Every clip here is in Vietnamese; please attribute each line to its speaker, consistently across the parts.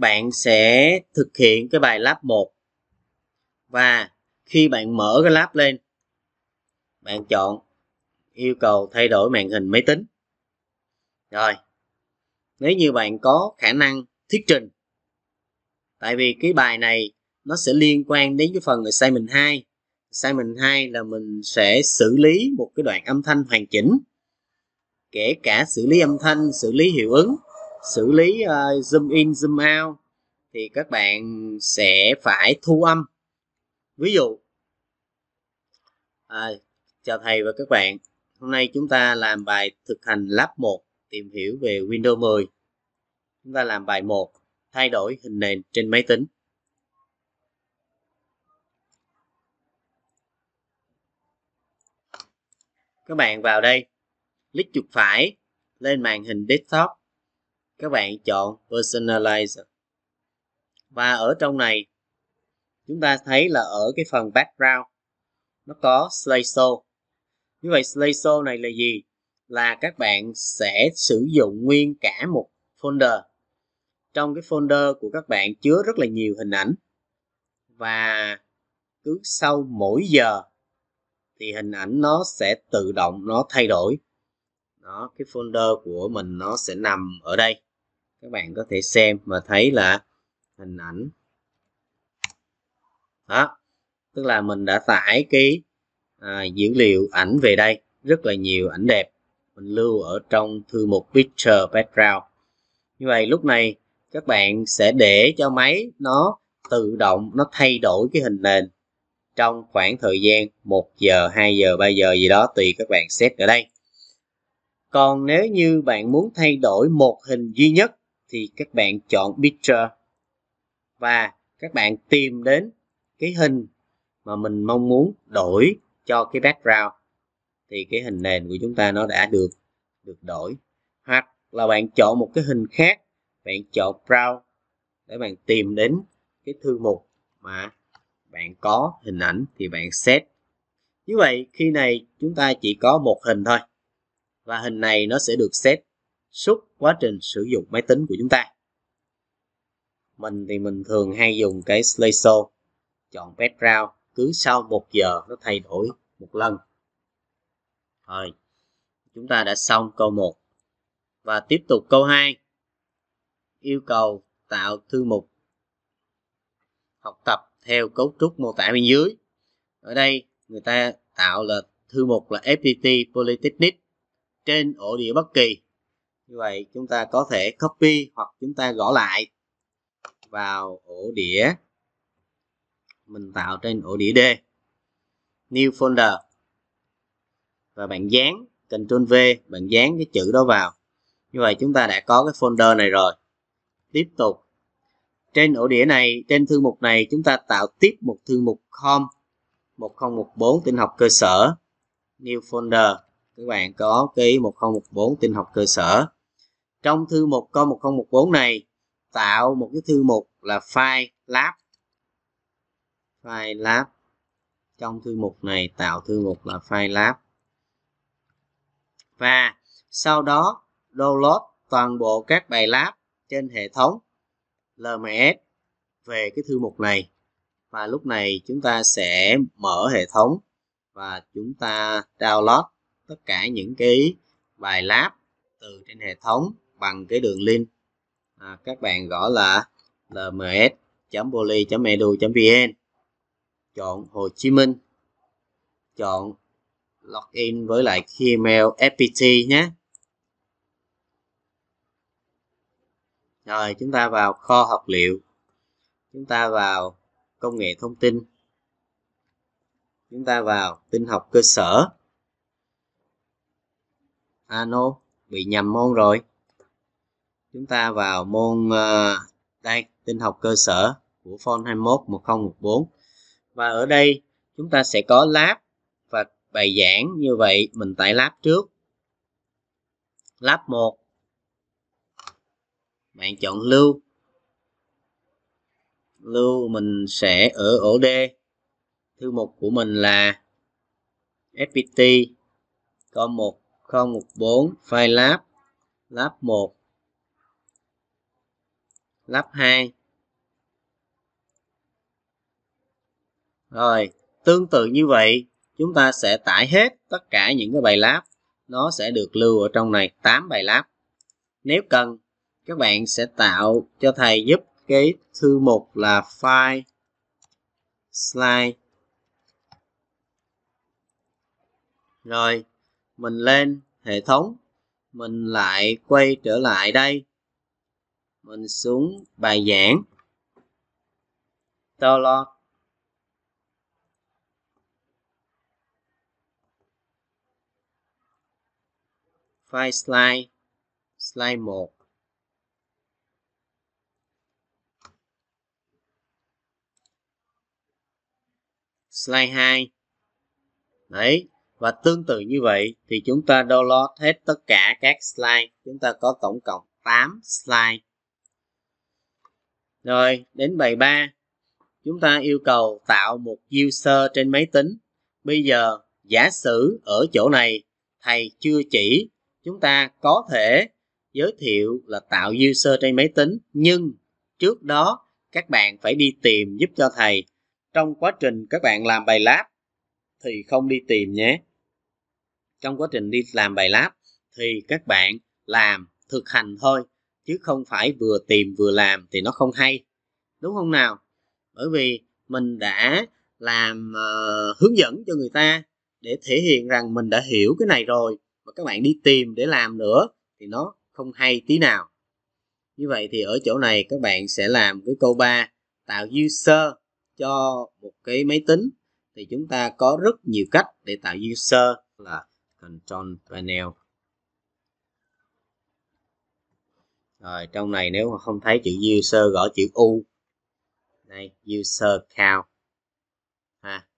Speaker 1: bạn sẽ thực hiện cái bài lab 1 và khi bạn mở cái lab lên bạn chọn yêu cầu thay đổi màn hình máy tính rồi nếu như bạn có khả năng thuyết trình tại vì cái bài này nó sẽ liên quan đến cái phần assignment 2 assignment 2 là mình sẽ xử lý một cái đoạn âm thanh hoàn chỉnh kể cả xử lý âm thanh xử lý hiệu ứng xử lý uh, zoom in zoom out thì các bạn sẽ phải thu âm ví dụ à, chào thầy và các bạn hôm nay chúng ta làm bài thực hành lab 1 tìm hiểu về Windows 10 chúng ta làm bài 1 thay đổi hình nền trên máy tính các bạn vào đây click chuột phải lên màn hình desktop các bạn chọn personalize và ở trong này chúng ta thấy là ở cái phần background nó có slideshow như vậy slideshow này là gì là các bạn sẽ sử dụng nguyên cả một folder trong cái folder của các bạn chứa rất là nhiều hình ảnh và cứ sau mỗi giờ thì hình ảnh nó sẽ tự động nó thay đổi đó cái folder của mình nó sẽ nằm ở đây các bạn có thể xem và thấy là hình ảnh đó tức là mình đã tải cái à, dữ liệu ảnh về đây rất là nhiều ảnh đẹp mình lưu ở trong thư mục picture background như vậy lúc này các bạn sẽ để cho máy nó tự động nó thay đổi cái hình nền trong khoảng thời gian 1 giờ 2 giờ 3 giờ gì đó tùy các bạn set ở đây còn nếu như bạn muốn thay đổi một hình duy nhất thì các bạn chọn picture và các bạn tìm đến cái hình mà mình mong muốn đổi cho cái background thì cái hình nền của chúng ta nó đã được được đổi hoặc là bạn chọn một cái hình khác bạn chọn browse để bạn tìm đến cái thư mục mà bạn có hình ảnh thì bạn set như vậy khi này chúng ta chỉ có một hình thôi và hình này nó sẽ được set suốt quá trình sử dụng máy tính của chúng ta mình thì mình thường hay dùng cái slideshow chọn background cứ sau một giờ nó thay đổi một lần rồi chúng ta đã xong câu 1 và tiếp tục câu 2 yêu cầu tạo thư mục học tập theo cấu trúc mô tả bên dưới ở đây người ta tạo là thư mục là FPT Polytechnic trên ổ đĩa bất kỳ như vậy chúng ta có thể copy hoặc chúng ta gõ lại vào ổ đĩa mình tạo trên ổ đĩa D new folder và bạn dán Ctrl V bạn dán cái chữ đó vào như vậy chúng ta đã có cái folder này rồi tiếp tục trên ổ đĩa này trên thư mục này chúng ta tạo tiếp một thư mục com 1014 tin học cơ sở new folder các bạn có cái 1014 tin học cơ sở trong thư mục con 1014 này tạo một cái thư mục là file lab file lab trong thư mục này tạo thư mục là file lab và sau đó download toàn bộ các bài lab trên hệ thống LMS về cái thư mục này và lúc này chúng ta sẽ mở hệ thống và chúng ta download tất cả những cái bài lab từ trên hệ thống bằng cái đường link à, các bạn gõ là lms.poly.edu.vn chọn Hồ Chí Minh chọn login với lại email FPT nhé rồi chúng ta vào kho học liệu chúng ta vào công nghệ thông tin chúng ta vào tin học cơ sở ano bị nhầm môn rồi chúng ta vào môn uh, ờ, đây tinh học cơ sở của phone 21 1014 và ở đây chúng ta sẽ có lab và bài giảng như vậy mình tải lab trước lab 1 bạn chọn lưu lưu mình sẽ ở ổ D thư mục của mình là FPT com 1014 file lab lab 1 lắp 2 rồi tương tự như vậy chúng ta sẽ tải hết tất cả những cái bài lab nó sẽ được lưu ở trong này 8 bài lab nếu cần các bạn sẽ tạo cho thầy giúp cái thư mục là file slide rồi mình lên hệ thống mình lại quay trở lại đây mình xuống bài giảng download file slide slide 1 slide 2 đấy và tương tự như vậy thì chúng ta download hết tất cả các slide chúng ta có tổng cộng 8 slide rồi đến bài 3 chúng ta yêu cầu tạo một user trên máy tính bây giờ giả sử ở chỗ này thầy chưa chỉ chúng ta có thể giới thiệu là tạo user trên máy tính nhưng trước đó các bạn phải đi tìm giúp cho thầy trong quá trình các bạn làm bài lab thì không đi tìm nhé trong quá trình đi làm bài lab thì các bạn làm thực hành thôi chứ không phải vừa tìm vừa làm thì nó không hay đúng không nào bởi vì mình đã làm uh, hướng dẫn cho người ta để thể hiện rằng mình đã hiểu cái này rồi mà các bạn đi tìm để làm nữa thì nó không hay tí nào như vậy thì ở chỗ này các bạn sẽ làm cái câu 3 tạo user cho một cái máy tính thì chúng ta có rất nhiều cách để tạo user là control panel rồi trong này nếu mà không thấy chữ user gõ chữ u đây user count ha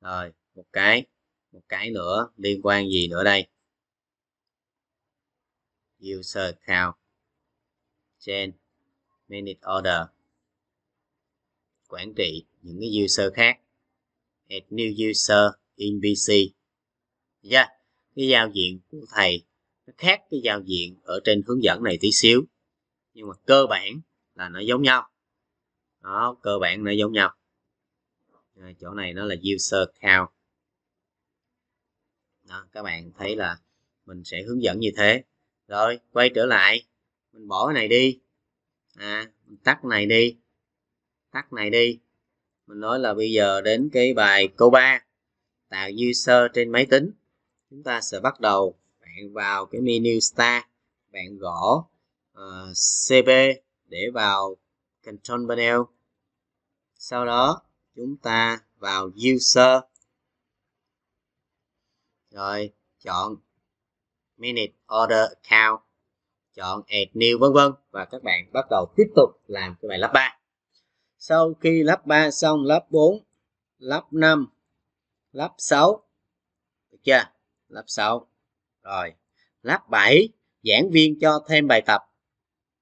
Speaker 1: rồi một cái một cái nữa liên quan gì nữa đây user count trên minute order quản trị những cái user khác add new user in PC yeah. Dạ, cái giao diện của thầy nó khác cái giao diện ở trên hướng dẫn này tí xíu nhưng mà cơ bản là nó giống nhau đó cơ bản nó giống nhau à, chỗ này nó là user account, đó, các bạn thấy là mình sẽ hướng dẫn như thế rồi quay trở lại mình bỏ cái này đi à, mình tắt này đi tắt này đi mình nói là bây giờ đến cái bài câu 3 tạo user trên máy tính chúng ta sẽ bắt đầu bạn vào cái menu start bạn gõ uh, ờ, CP để vào Control Panel sau đó chúng ta vào User rồi chọn Minute Order Account chọn Add New vân vân và các bạn bắt đầu tiếp tục làm cái bài lắp 3 sau khi lắp 3 xong lắp 4 lắp 5 lắp 6 được chưa lắp 6 rồi lắp 7 giảng viên cho thêm bài tập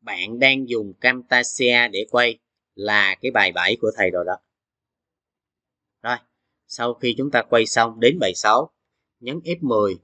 Speaker 1: bạn đang dùng Camtasia để quay là cái bài 7 của thầy rồi đó rồi sau khi chúng ta quay xong đến bài 6 nhấn F10